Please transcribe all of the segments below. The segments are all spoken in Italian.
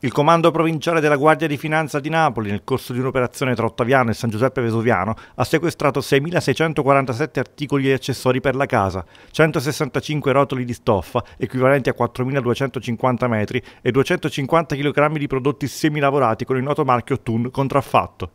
Il comando provinciale della Guardia di Finanza di Napoli, nel corso di un'operazione tra Ottaviano e San Giuseppe Vesuviano, ha sequestrato 6.647 articoli e accessori per la casa, 165 rotoli di stoffa, equivalenti a 4.250 metri, e 250 kg di prodotti semilavorati con il noto marchio TUN contraffatto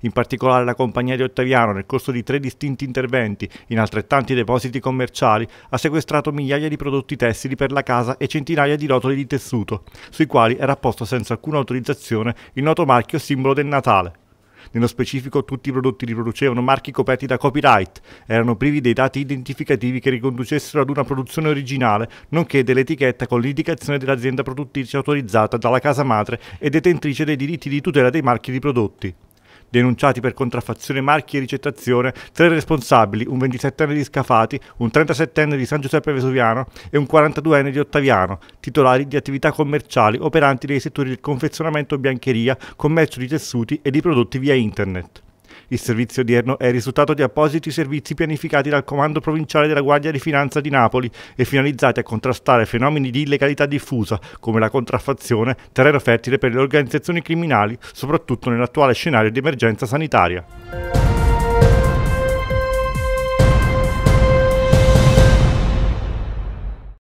in particolare la compagnia di Ottaviano nel corso di tre distinti interventi in altrettanti depositi commerciali ha sequestrato migliaia di prodotti tessili per la casa e centinaia di rotoli di tessuto, sui quali era apposto senza alcuna autorizzazione il noto marchio simbolo del Natale. Nello specifico tutti i prodotti riproducevano marchi coperti da copyright, erano privi dei dati identificativi che riconducessero ad una produzione originale, nonché dell'etichetta con l'indicazione dell'azienda produttrice autorizzata dalla casa madre e detentrice dei diritti di tutela dei marchi di prodotti denunciati per contraffazione marchi e ricettazione, tre responsabili, un 27enne di Scafati, un 37enne di San Giuseppe Vesuviano e un 42enne di Ottaviano, titolari di attività commerciali operanti nei settori del confezionamento e biancheria, commercio di tessuti e di prodotti via internet. Il servizio odierno è il risultato di appositi servizi pianificati dal Comando Provinciale della Guardia di Finanza di Napoli e finalizzati a contrastare fenomeni di illegalità diffusa, come la contraffazione, terreno fertile per le organizzazioni criminali, soprattutto nell'attuale scenario di emergenza sanitaria.